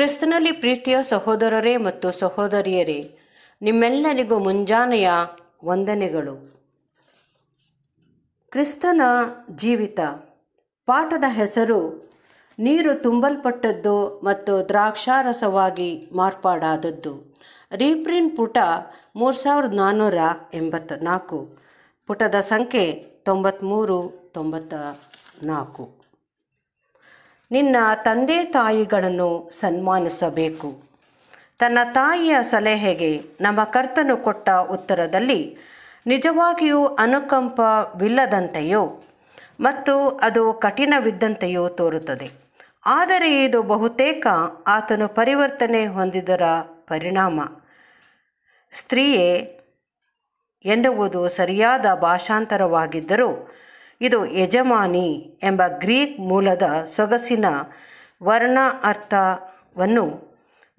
ಕ್ರಿಸ್ತನಲ್ಲಿ ಪ್ರೀತಿಯ ಸಹೋದರರೇ ಮತ್ತು ಸಹೋದರಿಯರೇ ನಿಮ್ಮೆಲ್ಲರಿಗೂ ಮುಂಜಾನೆಯ ವಂದನೆಗಳು ಕ್ರಿಸ್ತನ ಜೀವಿತ ಪಾಠದ ಹೆಸರು ನೀರು ತುಂಬಲ್ಪಟ್ಟದ್ದು ಮತ್ತು ದ್ರಾಕ್ಷಾರಸವಾಗಿ ಮಾರ್ಪಾಡಾದದ್ದು ರೀಪ್ರಿನ್ ಪುಟ ಮೂರು ಸಾವಿರದ ನಾನ್ನೂರ ಎಂಬತ್ತ ನಾಲ್ಕು ಪುಟದ ಸಂಖ್ಯೆ ತೊಂಬತ್ತ್ಮೂರು ತೊಂಬತ್ತ ನಾಲ್ಕು ನಿನ್ನ ತಂದೆ ತಾಯಿಗಳನ್ನು ಸನ್ಮಾನಿಸಬೇಕು ತನ್ನ ತಾಯಿಯ ಸಲಹೆಗೆ ನಮ್ಮ ಕರ್ತನು ಕೊಟ್ಟ ಉತ್ತರದಲ್ಲಿ ನಿಜವಾಗಿಯೂ ಅನುಕಂಪವಿಲ್ಲದಂತೆಯೋ ಮತ್ತು ಅದು ಕಠಿಣವಿದ್ದಂತೆಯೋ ತೋರುತ್ತದೆ ಆದರೆ ಇದು ಬಹುತೇಕ ಆತನು ಪರಿವರ್ತನೆ ಹೊಂದಿದರ ಪರಿಣಾಮ ಸ್ತ್ರೀಯೇ ಎನ್ನುವುದು ಸರಿಯಾದ ಭಾಷಾಂತರವಾಗಿದ್ದರೂ ಇದು ಯಜಮಾನಿ ಎಂಬ ಗ್ರೀಕ್ ಮೂಲದ ಸೊಗಸಿನ ವರ್ಣ ಅರ್ಥವನ್ನು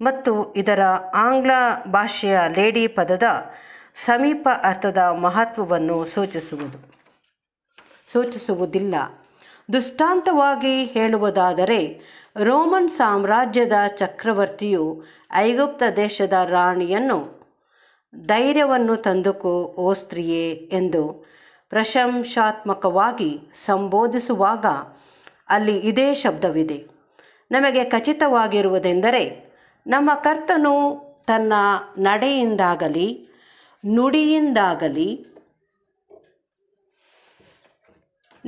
ಮತ್ತು ಇದರ ಆಂಗ್ಲ ಭಾಷೆಯ ಲೇಡಿ ಪದದ ಸಮೀಪ ಅರ್ಥದ ಮಹತ್ವವನ್ನು ಸೂಚಿಸುವುದು ಸೂಚಿಸುವುದಿಲ್ಲ ದುಷ್ಟಾಂತವಾಗಿ ಹೇಳುವುದಾದರೆ ರೋಮನ್ ಸಾಮ್ರಾಜ್ಯದ ಚಕ್ರವರ್ತಿಯು ಐಗುಪ್ತ ದೇಶದ ರಾಣಿಯನ್ನು ಧೈರ್ಯವನ್ನು ತಂದುಕೋ ಓಸ್ತ್ರಿಯೇ ಎಂದು ಪ್ರಶಂಸಾತ್ಮಕವಾಗಿ ಸಂಬೋಧಿಸುವಾಗ ಅಲ್ಲಿ ಇದೇ ಶಬ್ದವಿದೆ ನಮಗೆ ಖಚಿತವಾಗಿರುವುದೆಂದರೆ ನಮ್ಮ ಕರ್ತನು ತನ್ನ ನಡೆಯಿಂದಾಗಲಿ ನುಡಿಯಿಂದಾಗಲಿ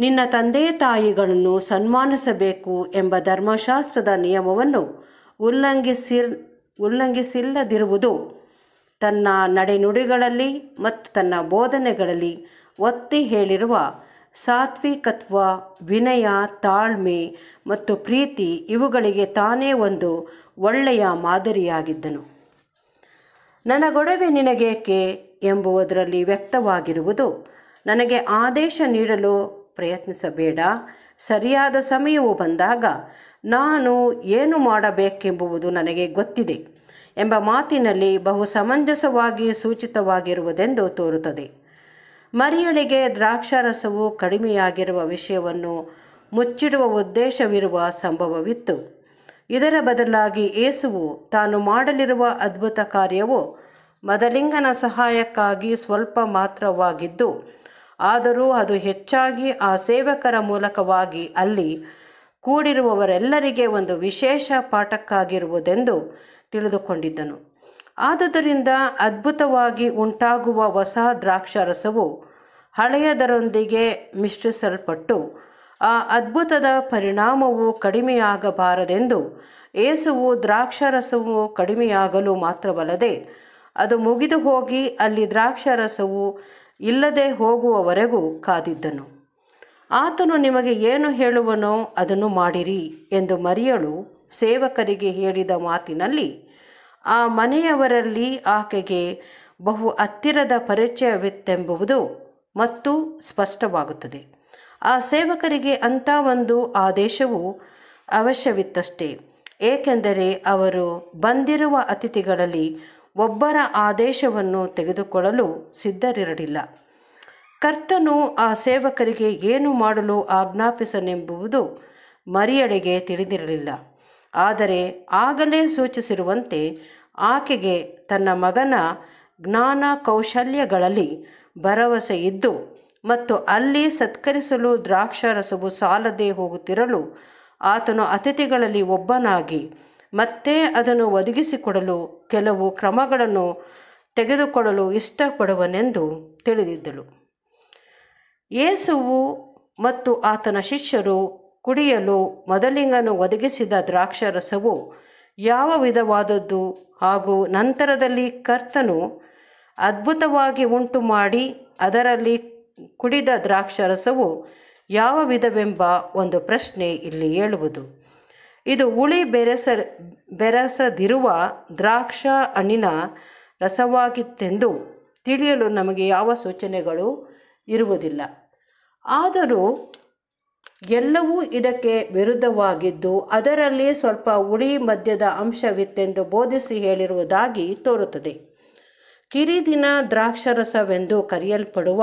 ನಿನ್ನ ತಂದೆ ತಾಯಿಗಳನ್ನು ಸನ್ಮಾನಿಸಬೇಕು ಎಂಬ ಧರ್ಮಶಾಸ್ತ್ರದ ನಿಯಮವನ್ನು ಉಲ್ಲಂಘಿಸಿ ಉಲ್ಲಂಘಿಸಿಲ್ಲದಿರುವುದು ತನ್ನ ನಡೆನುಡಿಗಳಲ್ಲಿ ಮತ್ತು ತನ್ನ ಬೋಧನೆಗಳಲ್ಲಿ ಒತ್ತಿ ಹೇಳಿರುವ ಸಾತ್ವಿಕತ್ವ ವಿನಯ ತಾಳ್ಮೆ ಮತ್ತು ಪ್ರೀತಿ ಇವುಗಳಿಗೆ ತಾನೇ ಒಂದು ಒಳ್ಳೆಯ ಮಾದರಿಯಾಗಿದ್ದನು ನನ್ನ ಗೊಡವೆ ನಿನಗೇಕೆ ಎಂಬುವುದರಲ್ಲಿ ವ್ಯಕ್ತವಾಗಿರುವುದು ನನಗೆ ಆದೇಶ ನೀಡಲು ಪ್ರಯತ್ನಿಸಬೇಡ ಸರಿಯಾದ ಸಮಯವು ಬಂದಾಗ ನಾನು ಏನು ಮಾಡಬೇಕೆಂಬುವುದು ನನಗೆ ಗೊತ್ತಿದೆ ಎಂಬ ಮಾತಿನಲ್ಲಿ ಬಹು ಸಮಂಜಸವಾಗಿ ಸೂಚಿತವಾಗಿರುವುದೆಂದು ತೋರುತ್ತದೆ ಮರಿಯಳಿಗೆ ದ್ರಾಕ್ಷಾರಸವು ಕಡಿಮೆಯಾಗಿರುವ ವಿಷಯವನ್ನು ಮುಚ್ಚಿಡುವ ಉದ್ದೇಶವಿರುವ ಸಂಭವವಿತ್ತು ಇದರ ಬದಲಾಗಿ ಏಸುವು ತಾನು ಮಾಡಲಿರುವ ಅದ್ಭುತ ಕಾರ್ಯವು ಮದಲಿಂಗನ ಸಹಾಯಕ್ಕಾಗಿ ಸ್ವಲ್ಪ ಮಾತ್ರವಾಗಿದ್ದು ಆದರೂ ಅದು ಹೆಚ್ಚಾಗಿ ಆ ಸೇವಕರ ಮೂಲಕವಾಗಿ ಅಲ್ಲಿ ಕೂಡಿರುವವರೆಲ್ಲರಿಗೆ ಒಂದು ವಿಶೇಷ ಪಾಠಕ್ಕಾಗಿರುವುದೆಂದು ತಿಳಿದುಕೊಂಡಿದ್ದನು ಆದುದರಿಂದ ಅದ್ಭುತವಾಗಿ ಉಂಟಾಗುವ ಹೊಸ ದ್ರಾಕ್ಷಾರಸವು ಹಳೆಯದರೊಂದಿಗೆ ಮಿಶ್ರಿಸಲ್ಪಟ್ಟು ಆ ಅದ್ಭುತದ ಪರಿಣಾಮವು ಕಡಿಮೆಯಾಗಬಾರದೆಂದು ಏಸುವು ದ್ರಾಕ್ಷಾರಸವು ಕಡಿಮೆಯಾಗಲು ಮಾತ್ರವಲ್ಲದೆ ಅದು ಮುಗಿದು ಹೋಗಿ ಅಲ್ಲಿ ದ್ರಾಕ್ಷಾರಸವು ಇಲ್ಲದೆ ಹೋಗುವವರೆಗೂ ಕಾದಿದ್ದನು ಆತನು ನಿಮಗೆ ಏನು ಹೇಳುವನೋ ಅದನ್ನು ಮಾಡಿರಿ ಎಂದು ಮರಿಯಳು ಸೇವಕರಿಗೆ ಹೇಳಿದ ಮಾತಿನಲ್ಲಿ ಆ ಮನೆಯವರಲ್ಲಿ ಆಕೆಗೆ ಬಹು ಹತ್ತಿರದ ಪರಿಚಯವಿತ್ತೆಂಬುವುದು ಮತ್ತು ಸ್ಪಷ್ಟವಾಗುತ್ತದೆ ಆ ಸೇವಕರಿಗೆ ಅಂಥ ಒಂದು ಆದೇಶವು ಅವಶ್ಯವಿತ್ತಷ್ಟೇ ಏಕೆಂದರೆ ಅವರು ಬಂದಿರುವ ಅತಿಥಿಗಳಲ್ಲಿ ಒಬ್ಬರ ಆದೇಶವನ್ನು ತೆಗೆದುಕೊಳ್ಳಲು ಸಿದ್ಧರಿರಲಿಲ್ಲ ಕರ್ತನು ಆ ಸೇವಕರಿಗೆ ಏನು ಮಾಡಲು ಆಜ್ಞಾಪಿಸನೆಂಬುವುದು ಮರಿಯಡೆಗೆ ತಿಳಿದಿರಲಿಲ್ಲ ಆದರೆ ಆಗಲೇ ಸೂಚಿಸಿರುವಂತೆ ಆಕೆಗೆ ತನ್ನ ಮಗನ ಜ್ಞಾನ ಕೌಶಲ್ಯಗಳಲ್ಲಿ ಭರವಸೆ ಇದ್ದು ಮತ್ತು ಅಲ್ಲಿ ಸತ್ಕರಿಸಲು ದ್ರಾಕ್ಷಾರಸವು ಸಾಲದೇ ಹೋಗುತ್ತಿರಲು ಆತನು ಅತಿಥಿಗಳಲ್ಲಿ ಒಬ್ಬನಾಗಿ ಮತ್ತೆ ಅದನ್ನು ಒದಗಿಸಿಕೊಡಲು ಕೆಲವು ಕ್ರಮಗಳನ್ನು ತೆಗೆದುಕೊಳ್ಳಲು ಇಷ್ಟಪಡುವನೆಂದು ತಿಳಿದಿದ್ದಳು ಯೇಸುವು ಮತ್ತು ಆತನ ಶಿಷ್ಯರು ಕುಡಿಯಲು ಮೊದಲಿಂಗನು ಒದಗಿಸಿದ ದ್ರಾಕ್ಷರಸವು ಯಾವ ವಿಧವಾದದ್ದು ಹಾಗೂ ನಂತರದಲ್ಲಿ ಕರ್ತನು ಅದ್ಭುತವಾಗಿ ಉಂಟು ಮಾಡಿ ಅದರಲ್ಲಿ ಕುಡಿದ ದ್ರಾಕ್ಷರಸವು ಯಾವ ವಿಧವೆಂಬ ಒಂದು ಪ್ರಶ್ನೆ ಇಲ್ಲಿ ಹೇಳುವುದು ಇದು ಹುಳಿ ಬೆರೆಸ ಬೆರೆಸದಿರುವ ದ್ರಾಕ್ಷ ಹಣ್ಣಿನ ರಸವಾಗಿತ್ತೆಂದು ತಿಳಿಯಲು ನಮಗೆ ಯಾವ ಸೂಚನೆಗಳು ಇರುವುದಿಲ್ಲ ಆದರೂ ಎಲ್ಲವೂ ಇದಕ್ಕೆ ವಿರುದ್ಧವಾಗಿದ್ದು ಅದರಲ್ಲಿ ಸ್ವಲ್ಪ ಉಳಿ ಮದ್ಯದ ಅಂಶವಿತ್ತೆಂದು ಬೋಧಿಸಿ ಹೇಳಿರುವುದಾಗಿ ತೋರುತ್ತದೆ ಕಿರಿದಿನ ದ್ರಾಕ್ಷರಸವೆಂದು ಕರೆಯಲ್ಪಡುವ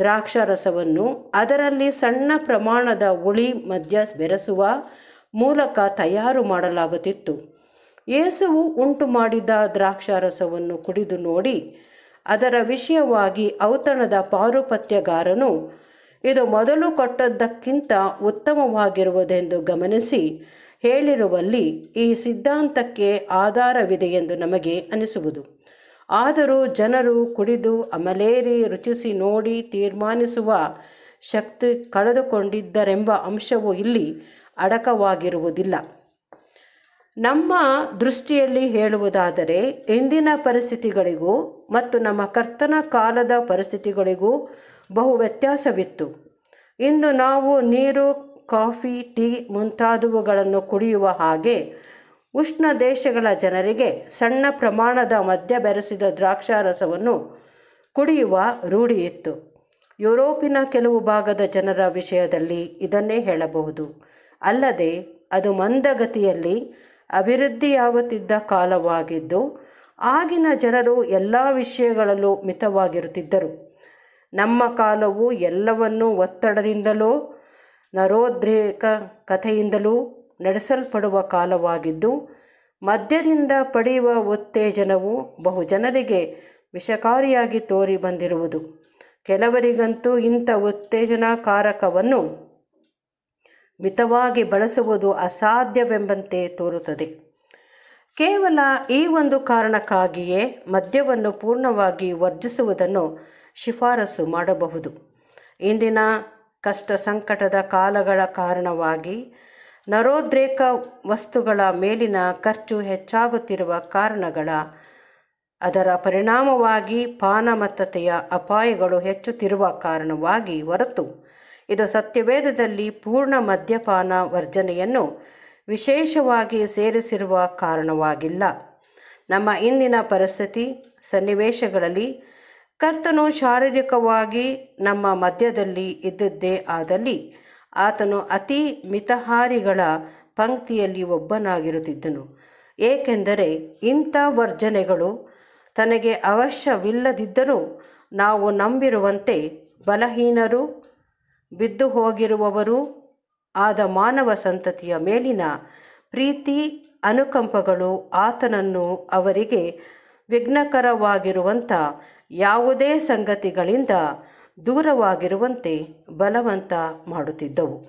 ದ್ರಾಕ್ಷರಸವನ್ನು ಅದರಲ್ಲಿ ಸಣ್ಣ ಪ್ರಮಾಣದ ಉಳಿ ಮದ್ಯ ಬೆರೆಸುವ ಮೂಲಕ ತಯಾರು ಮಾಡಲಾಗುತ್ತಿತ್ತು ಏಸುವು ಉಂಟು ಮಾಡಿದ ದ್ರಾಕ್ಷಾರಸವನ್ನು ಕುಡಿದು ನೋಡಿ ಅದರ ವಿಷಯವಾಗಿ ಔತಣದ ಪಾರುಪತ್ಯಗಾರನು ಇದು ಮೊದಲು ಕೊಟ್ಟದ್ದಕ್ಕಿಂತ ಉತ್ತಮವಾಗಿರುವುದೆಂದು ಗಮನಿಸಿ ಹೇಳಿರುವಲ್ಲಿ ಈ ಸಿದ್ಧಾಂತಕ್ಕೆ ಆಧಾರವಿದೆ ಎಂದು ನಮಗೆ ಅನಿಸುವುದು ಆದರೂ ಜನರು ಕುಡಿದು ಅಮಲೇರಿ ರುಚಿಸಿ ನೋಡಿ ತೀರ್ಮಾನಿಸುವ ಶಕ್ತಿ ಕಳೆದುಕೊಂಡಿದ್ದರೆಂಬ ಅಂಶವು ಇಲ್ಲಿ ಅಡಕವಾಗಿರುವುದಿಲ್ಲ ನಮ್ಮ ದೃಷ್ಟಿಯಲ್ಲಿ ಹೇಳುವುದಾದರೆ ಇಂದಿನ ಪರಿಸ್ಥಿತಿಗಳಿಗೂ ಮತ್ತು ನಮ್ಮ ಕರ್ತನ ಕಾಲದ ಪರಿಸ್ಥಿತಿಗಳಿಗೂ ಬಹು ವ್ಯತ್ಯಾಸವಿತ್ತು ಇಂದು ನಾವು ನೀರು ಕಾಫಿ ಟೀ ಮುಂತಾದವುಗಳನ್ನು ಕುಡಿಯುವ ಹಾಗೆ ಉಷ್ಣ ದೇಶಗಳ ಜನರಿಗೆ ಸಣ್ಣ ಪ್ರಮಾಣದ ಮದ್ಯ ಬೆರೆಸಿದ ದ್ರಾಕ್ಷಾರಸವನ್ನು ಕುಡಿಯುವ ರೂಢಿಯಿತ್ತು ಯುರೋಪಿನ ಕೆಲವು ಭಾಗದ ಜನರ ವಿಷಯದಲ್ಲಿ ಇದನ್ನೇ ಹೇಳಬಹುದು ಅಲ್ಲದೆ ಅದು ಮಂದಗತಿಯಲ್ಲಿ ಅಭಿವೃದ್ಧಿಯಾಗುತ್ತಿದ್ದ ಕಾಲವಾಗಿದ್ದು ಆಗಿನ ಜನರು ಎಲ್ಲ ವಿಷಯಗಳಲ್ಲೂ ಮಿತವಾಗಿರುತ್ತಿದ್ದರು ನಮ್ಮ ಕಾಲವು ಎಲ್ಲವನ್ನೂ ಒತ್ತಡದಿಂದಲೂ ನರೋದ್ರೇಕ ಕಥೆಯಿಂದಲೂ ನಡೆಸಲ್ಪಡುವ ಕಾಲವಾಗಿದ್ದು ಮದ್ಯದಿಂದ ಪಡೆಯುವ ಉತ್ತೇಜನವು ಬಹುಜನರಿಗೆ ವಿಷಕಾರಿಯಾಗಿ ತೋರಿ ಬಂದಿರುವುದು ಕೆಲವರಿಗಂತೂ ಇಂಥ ಉತ್ತೇಜನಕಾರಕವನ್ನು ಮಿತವಾಗಿ ಬಳಸುವುದು ಅಸಾಧ್ಯವೆಂಬಂತೆ ತೋರುತ್ತದೆ ಕೇವಲ ಈ ಒಂದು ಕಾರಣಕ್ಕಾಗಿಯೇ ಮದ್ಯವನ್ನು ಪೂರ್ಣವಾಗಿ ವರ್ಜಿಸುವುದನ್ನು ಶಿಫಾರಸು ಮಾಡಬಹುದು ಇಂದಿನ ಕಷ್ಟ ಸಂಕಟದ ಕಾಲಗಳ ಕಾರಣವಾಗಿ ನರೋದ್ರೇಕ ವಸ್ತುಗಳ ಮೇಲಿನ ಖರ್ಚು ಹೆಚ್ಚಾಗುತ್ತಿರುವ ಕಾರಣಗಳ ಅದರ ಪರಿಣಾಮವಾಗಿ ಪಾನಮತ್ತತೆಯ ಅಪಾಯಗಳು ಹೆಚ್ಚುತ್ತಿರುವ ಕಾರಣವಾಗಿ ಹೊರತು ಇದು ಸತ್ಯವೇದದಲ್ಲಿ ಪೂರ್ಣ ಮದ್ಯಪಾನ ವರ್ಜನೆಯನ್ನು ವಿಶೇಷವಾಗಿ ಸೇರಿಸಿರುವ ಕಾರಣವಾಗಿಲ್ಲ ನಮ್ಮ ಇಂದಿನ ಪರಿಸ್ಥಿತಿ ಸನ್ನಿವೇಶಗಳಲ್ಲಿ ಕರ್ತನು ಶಾರೀರಿಕವಾಗಿ ನಮ್ಮ ಮಧ್ಯದಲ್ಲಿ ಇದ್ದದ್ದೇ ಆದಲ್ಲಿ ಆತನು ಅತಿ ಮಿತಹಾರಿಗಳ ಪಂಕ್ತಿಯಲ್ಲಿ ಒಬ್ಬನಾಗಿರುತ್ತಿದ್ದನು ಏಕೆಂದರೆ ಇಂಥ ವರ್ಜನೆಗಳು ತನಗೆ ಅವಶ್ಯವಿಲ್ಲದಿದ್ದರೂ ನಾವು ನಂಬಿರುವಂತೆ ಬಲಹೀನರು ಬಿದ್ದು ಹೋಗಿರುವವರು ಆದ ಮಾನವ ಸಂತತಿಯ ಮೇಲಿನ ಪ್ರೀತಿ ಅನುಕಂಪಗಳು ಆತನನ್ನು ಅವರಿಗೆ ವಿಘ್ನಕರವಾಗಿರುವಂಥ ಯಾವುದೇ ಸಂಗತಿಗಳಿಂದ ದೂರವಾಗಿರುವಂತೆ ಬಲವಂತ ಮಾಡುತ್ತಿದ್ದವು